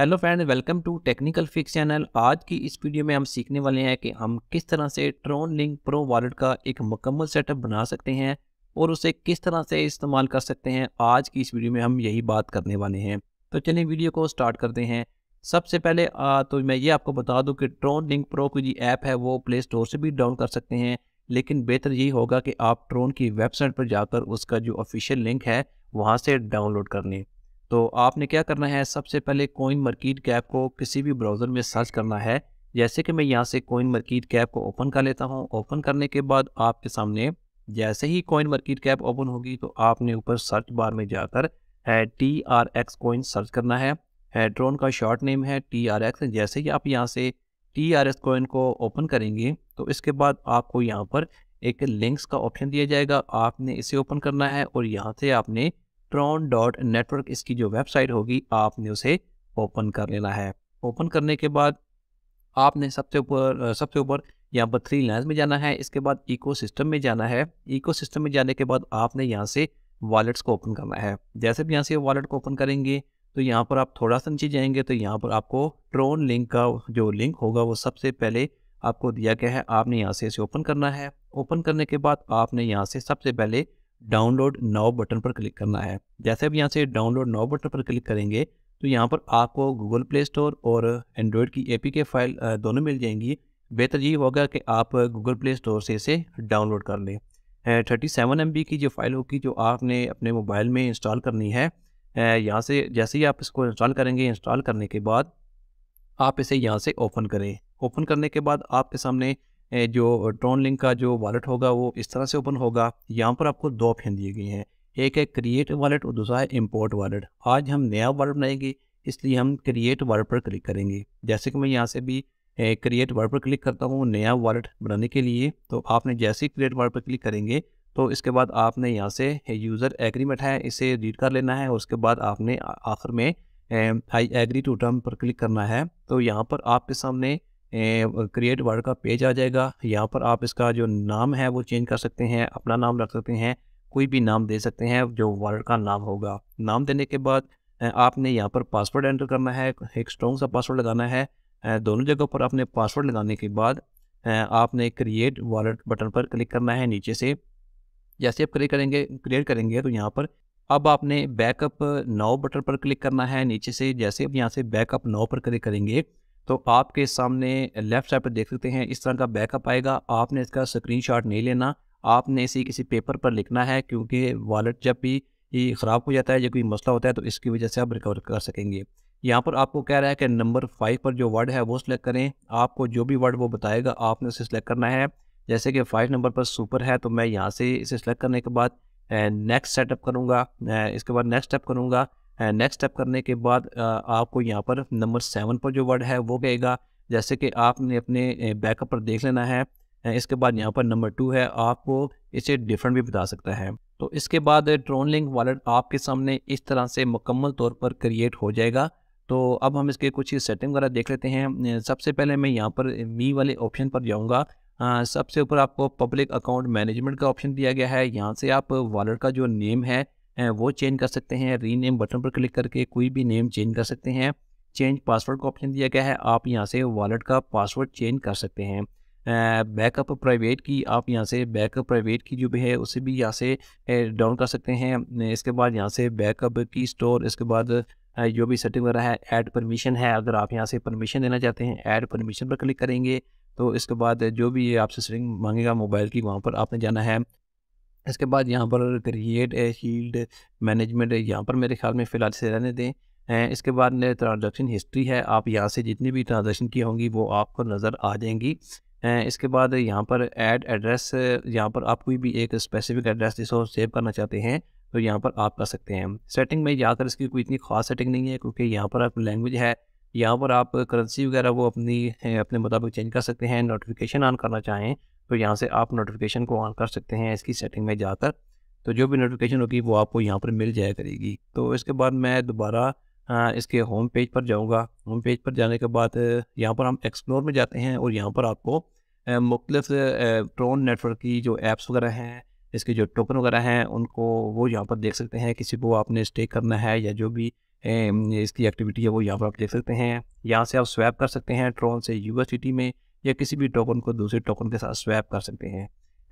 hello friend welcome to technical fix channel आज की इस वीडियो में हम सीखने वाले हैं कि हम किस तरह से ट्रोन लिंक प्रो वॉलेट का एक मुकम्मल सेटअप बना सकते हैं और उसे किस तरह से इस्तेमाल कर सकते हैं आज की इस वीडियो में हम यही बात करने वाले हैं तो चलिए वीडियो को स्टार्ट करते हैं सबसे पहले आ, तो मैं ये आपको बता दूँ कि ट्रोन लिंक प्रो की जी ऐप है वो प्ले स्टोर से भी डाउन कर सकते हैं लेकिन बेहतर यही होगा कि आप ट्रोन की वेबसाइट पर जाकर उसका जो ऑफिशियल लिंक है वहाँ से डाउनलोड कर लें तो आपने क्या करना है सबसे पहले कोइन मर्कीट कैप को किसी भी ब्राउज़र में सर्च करना है जैसे कि मैं यहाँ से कोइन मर्कीट कैप को ओपन कर लेता हूँ ओपन करने के बाद आपके सामने जैसे ही कोइन मर्कीट कैप ओपन होगी तो आपने ऊपर सर्च बार में जाकर T R X coin search करना है हेड्रोन का शॉर्ट नेम है टी आर एक्स जैसे ही आप यहाँ से टी आर एक्स कोइन को ओपन करेंगे तो इसके बाद आपको यहाँ पर एक लिंक्स का ऑप्शन दिया जाएगा आपने इसे ओपन करना है और यहाँ से आपने ट्रॉन डॉट नेटवर्क इसकी जो वेबसाइट होगी आपने उसे ओपन कर लेना है ओपन करने के बाद आपने सबसे ऊपर सबसे ऊपर यहाँ पर थ्री लाइन्स में जाना है इसके बाद इकोसिस्टम में जाना है इकोसिस्टम में जाने के बाद आपने यहाँ से वॉलेट्स को ओपन करना है जैसे भी यहाँ से वॉलेट को ओपन करेंगे तो यहाँ पर आप थोड़ा सा नीचे जाएंगे तो यहाँ पर आपको ट्रोन लिंक का जो लिंक होगा वो सबसे पहले आपको दिया गया है आपने यहाँ से इसे ओपन करना है ओपन करने के बाद आपने यहाँ से सबसे पहले डाउनलोड नाउ बटन पर क्लिक करना है जैसे आप यहाँ से डाउनलोड नाउ बटन पर क्लिक करेंगे तो यहाँ पर आपको गूगल प्ले स्टोर और एंड्रॉयड की ए के फाइल दोनों मिल जाएंगी बेहतर यही होगा कि आप गूगल प्ले स्टोर से इसे डाउनलोड कर लें थर्टी सेवन एम की जो फाइल होगी जो आपने अपने मोबाइल में इंस्टॉल करनी है यहाँ से जैसे ही आप इसको इंस्टॉल करेंगे इंस्टॉल करने के बाद आप इसे यहाँ से ओपन करें ओपन करने के बाद आपके सामने जो ट्रॉन लिंक का जो वॉलेट होगा वो इस तरह से ओपन होगा यहाँ पर आपको दो ऑप्शन दिए गए हैं एक है क्रिएट वॉलेट और दूसरा है इम्पोर्ट वॉलेट आज हम नया वॉलेट बनाएंगे इसलिए हम क्रिएट वॉलेट पर क्लिक करेंगे जैसे कि मैं यहाँ से भी क्रिएट वॉलेट पर क्लिक करता हूँ नया वॉलेट बनाने के लिए तो आपने जैसे ही क्रिएट वॉलेट पर क्लिक करेंगे तो इसके बाद आपने यहाँ से यूज़र एग्रीमेंट है इसे रीड कर लेना है उसके बाद आपने आखिर में आई एग्री टू टर्म पर क्लिक करना है तो यहाँ पर आपके सामने क्रिएट वर्ड का पेज आ जाएगा यहाँ पर आप इसका जो नाम है वो चेंज कर सकते हैं अपना नाम रख सकते हैं कोई भी नाम दे सकते हैं जो वर्ड का नाम होगा नाम देने के बाद आपने यहाँ पर पासवर्ड एंटर करना है एक स्ट्रॉन्ग सा पासवर्ड लगाना है दोनों जगह पर आपने पासवर्ड लगाने के बाद आपने क्रिएट वॉलेट बटन पर क्लिक करना है नीचे से जैसे आप क्लिक करेंगे क्रिएट करेंगे तो यहाँ पर अब आपने बैकअप नाव बटन पर क्लिक करना है नीचे से जैसे आप यहाँ से बैकअप नाव पर क्लिक करेंगे तो आपके सामने लेफ्ट साइड पर देख सकते हैं इस तरह का बैकअप आएगा आपने इसका स्क्रीनशॉट नहीं लेना आपने इसे किसी पेपर पर लिखना है क्योंकि वॉलेट जब भी ये ख़राब हो जाता है या कोई मसला होता है तो इसकी वजह से आप रिकवर कर सकेंगे यहाँ पर आपको कह रहा है कि नंबर फाइव पर जो वर्ड है वो सिलेक्ट करें आपको जो भी वर्ड वो बताएगा आपने उसे सिलेक्ट करना है जैसे कि फाइव नंबर पर सुपर है तो मैं यहाँ से इसे सिलेक्ट करने के बाद नेक्स्ट सेटअप करूँगा इसके बाद नेक्स्ट स्टेप करूँगा नेक्स्ट स्टेप करने के बाद आपको यहाँ पर नंबर सेवन पर जो वर्ड है वो कहेगा जैसे कि आपने अपने बैकअप पर देख लेना है इसके बाद यहाँ पर नंबर टू है आपको इसे डिफरेंट भी बता सकता है तो इसके बाद ट्रोन लिंक वॉलेट आपके सामने इस तरह से मुकम्मल तौर पर क्रिएट हो जाएगा तो अब हम इसके कुछ सेटिंग वगैरह देख लेते हैं सबसे पहले मैं यहाँ पर मी वाले ऑप्शन पर जाऊँगा सबसे ऊपर आपको पब्लिक अकाउंट मैनेजमेंट का ऑप्शन दिया गया है यहाँ से आप वॉलेट का जो नेम है वो चेंज कर सकते हैं रीनेम बटन पर क्लिक करके कोई भी नेम चेंज कर सकते हैं चेंज पासवर्ड का ऑप्शन दिया गया है आप यहाँ से वॉलेट का पासवर्ड चेंज कर सकते हैं बैकअप प्राइवेट की आप यहाँ से बैकअप प्राइवेट की जो भी है उसे भी यहाँ से डाउन कर सकते हैं इसके बाद यहाँ से बैकअप की स्टोर इसके बाद जो भी सेटिंग वगैरह है ऐड परमिशन है अगर आप यहाँ से परमिशन देना चाहते हैं ऐड परमिशन पर क्लिक करेंगे तो इसके बाद जो भी आपसे सेटिंग मांगेगा मोबाइल की वहाँ पर आपने जाना है इसके बाद यहाँ पर क्रिएट है शील्ड मैनेजमेंट यहाँ पर मेरे ख्याल में फ़िलहाल से रहने दें इसके बाद ट्रांजैक्शन हिस्ट्री है आप यहाँ से जितनी भी ट्रांजैक्शन की होंगी वो आपको नज़र आ जाएंगी इसके बाद यहाँ पर ऐड एड्रेस यहाँ पर आप कोई भी एक स्पेसिफिक एड्रेस जिसको सेव करना चाहते हैं तो यहाँ पर आप कर सकते हैं सेटिंग में जाकर इसकी कोई इतनी खास सेटिंग नहीं है क्योंकि यहाँ पर आप लैंग्वेज है यहाँ पर आप करेंसी वगैरह वो अपनी अपने मुताबिक चेंज कर सकते हैं नोटिफिकेशन ऑन करना चाहें तो यहाँ से आप नोटिफिकेशन को ऑन कर सकते हैं इसकी सेटिंग में जाकर तो जो भी नोटिफिकेशन होगी वो आपको यहाँ पर मिल जाया करेगी तो इसके बाद मैं दोबारा इसके होम पेज पर जाऊँगा होम पेज पर जाने के बाद यहाँ पर हम एक्सप्लोर में जाते हैं और यहाँ पर आपको मुख्तलिफ ट्रोन नेटवर्क की जो एप्स वगैरह हैं इसके जो टोकन वगैरह हैं उनको वो यहाँ पर देख सकते हैं किसी को आपने स्टे करना है या जो भी इसकी एक्टिविटी है वो यहाँ पर आप देख सकते हैं यहाँ से आप स्वैप कर सकते हैं ट्रोन से यू में या किसी भी टोकन को दूसरे टोकन के साथ स्वैप कर सकते हैं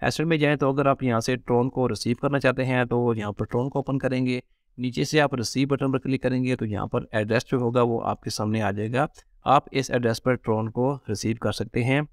एसेट में जाएँ तो अगर आप यहाँ से ट्रोन को रिसीव करना चाहते हैं तो यहाँ पर ट्रोन को ओपन करेंगे नीचे से आप रिसीव बटन पर क्लिक करेंगे तो यहाँ पर एड्रेस जो होगा वो आपके सामने आ जाएगा आप इस एड्रेस पर ट्रोन को रिसीव कर सकते हैं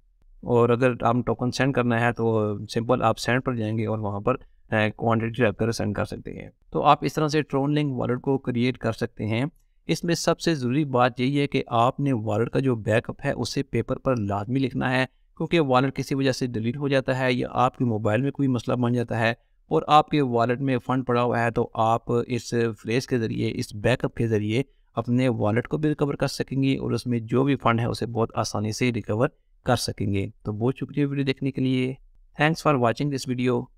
और अगर आप टोकन सेंड करना है तो सिंपल आप सेंड पर जाएंगे और वहाँ पर क्वान्टिटी रखकर सेंड कर सकते हैं तो आप इस तरह से ट्रोन लिंक वॉलेट को क्रिएट कर सकते हैं इसमें सबसे ज़रूरी बात यही है कि आपने वॉलेट का जो बैकअप है उसे पेपर पर लाजमी लिखना है क्योंकि वॉलेट किसी वजह से डिलीट हो जाता है या आपके मोबाइल में कोई मसला बन जाता है और आपके वॉलेट में फ़ंड पड़ा हुआ है तो आप इस फ्रेज के ज़रिए इस बैकअप के ज़रिए अपने वॉलेट को भी रिकवर कर सकेंगे और उसमें जो भी फ़ंड है उसे बहुत आसानी से रिकवर कर सकेंगे तो बहुत शुक्रिया वीडियो देखने के लिए thanks for watching this video